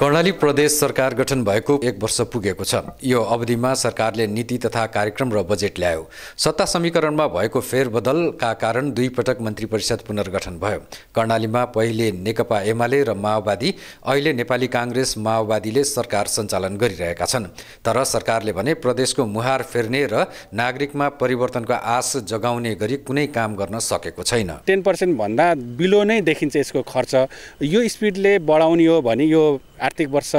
कर्णाली प्रदेश सरकार गठन भएको एक वर्ष पुगेको छ यो अवधिमा सरकारले नीति तथा कार्यक्रम र बजेट ल्यायो सत्ता समीकरणमा भएको फेरबदलका कारण दुई पटक मन्त्री परिषद पुनर्गठन भयो कर्णालीमा पहिले नेकपा एमाले र माओवादी अहिले नेपाली काङ्ग्रेस माओवादीले सरकार सञ्चालन गरिरहेका छन् तर सरकारले भने प्रदेशको मुहार फेर्ने र नागरिकमा परिवर्तनको आश जगाउने गरी कुनै काम गर्न सकेको छैन टेन पर्सेन्टभन्दा बिलो नै देखिन्छ यसको खर्च यो स्पिडले बढाउने हो भने यो आर्थिक वर्ष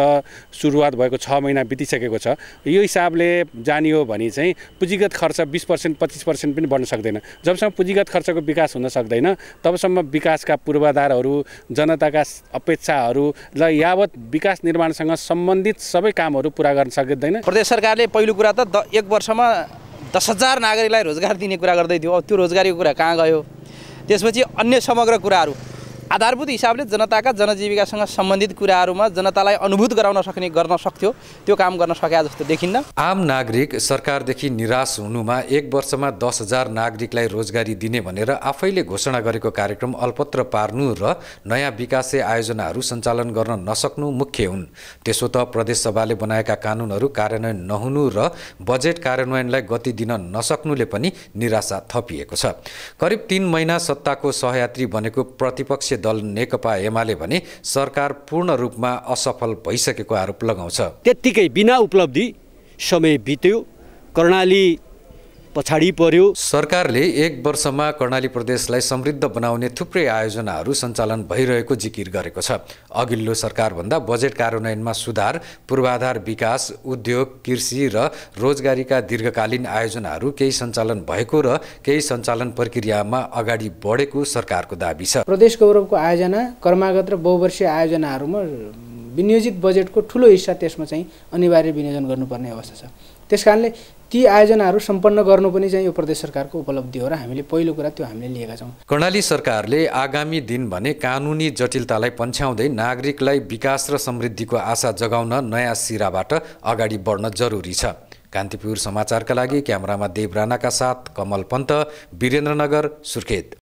सुरुवात भएको छ महिना बितिसकेको छ यो हिसाबले जानियो भने चाहिँ पुँजीगत खर्च बिस पर्सेन्ट पच्चिस पर्सेन्ट पनि बढ्न सक्दैन जबसम्म पुँजीगत खर्चको विकास हुन सक्दैन तबसम्म विकासका पूर्वाधारहरू जनताका अपेक्षाहरू र यावत विकास निर्माणसँग सम्बन्धित सबै कामहरू पुरा गर्न सकिँदैन प्रदेश सरकारले पहिलो कुरा त द एक वर्षमा दस हजार नागरिकलाई रोजगार दिने कुरा गर्दै थियो अब त्यो रोजगारीको कुरा कहाँ गयो त्यसपछि अन्य समग्र कुराहरू आधारभूत हिसाबले जनताका जनजीविकासँग सम्बन्धित कुराहरूमा जनतालाई अनुभूत गराउन सक्ने गर्न सक्थ्यो त्यो काम गर्न सके जस्तो देखिन्न आम नागरिक सरकारदेखि निराश हुनुमा एक वर्षमा दस हजार नागरिकलाई रोजगारी दिने भनेर आफैले घोषणा गरेको कार्यक्रम अल्पत्र पार्नु र नयाँ विकासे आयोजनाहरू सञ्चालन गर्न नसक्नु मुख्य हुन् त्यसो त प्रदेशसभाले बनाएका कानुनहरू कार्यान्वयन नहुनु र बजेट कार्यान्वयनलाई गति दिन नसक्नुले पनि निराशा थपिएको छ करिब तिन महिना सत्ताको सहयात्री बनेको प्रतिपक्ष दल नेकपा एमाले भने सरकार पूर्ण रूपमा असफल भइसकेको आरोप लगाउँछ त्यत्तिकै बिना उपलब्धि समय बित्यो कर्णाली पछाडि पर्यो सरकारले एक वर्षमा कर्णाली प्रदेशलाई समृद्ध बनाउने थुप्रै आयोजनाहरू सञ्चालन भइरहेको जिकिर गरेको छ अघिल्लो सरकारभन्दा बजेट कार्यान्वयनमा सुधार पूर्वाधार विकास उद्योग कृषि र रोजगारीका दीर्घकालीन आयोजनाहरू केही सञ्चालन भएको र केही सञ्चालन प्रक्रियामा अगाडि बढेको सरकारको दावी छ प्रदेश गौरवको आयोजना कर्मागत र बहुवर्षीय आयोजनाहरूमा विनियोजित बजेटको ठुलो हिस्सा त्यसमा चाहिँ अनिवार्य विनियोजन गर्नुपर्ने अवस्था छ त्यस कारणले ती आयोजनाहरू सम्पन्न गर्नु पनि चाहिँ यो प्रदेश सरकारको उपलब्धि हो र हामीले पहिलो कुरा त्यो हामीले लिएका छौँ कर्णाली सरकारले आगामी दिन भने कानुनी जटिलतालाई पन्छ्याउँदै नागरिकलाई विकास र समृद्धिको आशा जगाउन नयाँ सिराबाट अगाडि बढ्न जरुरी छ कान्तिपुर समाचारका लागि क्यामरामा देव राणाका साथ कमल पन्त वीरेन्द्रनगर सुर्खेत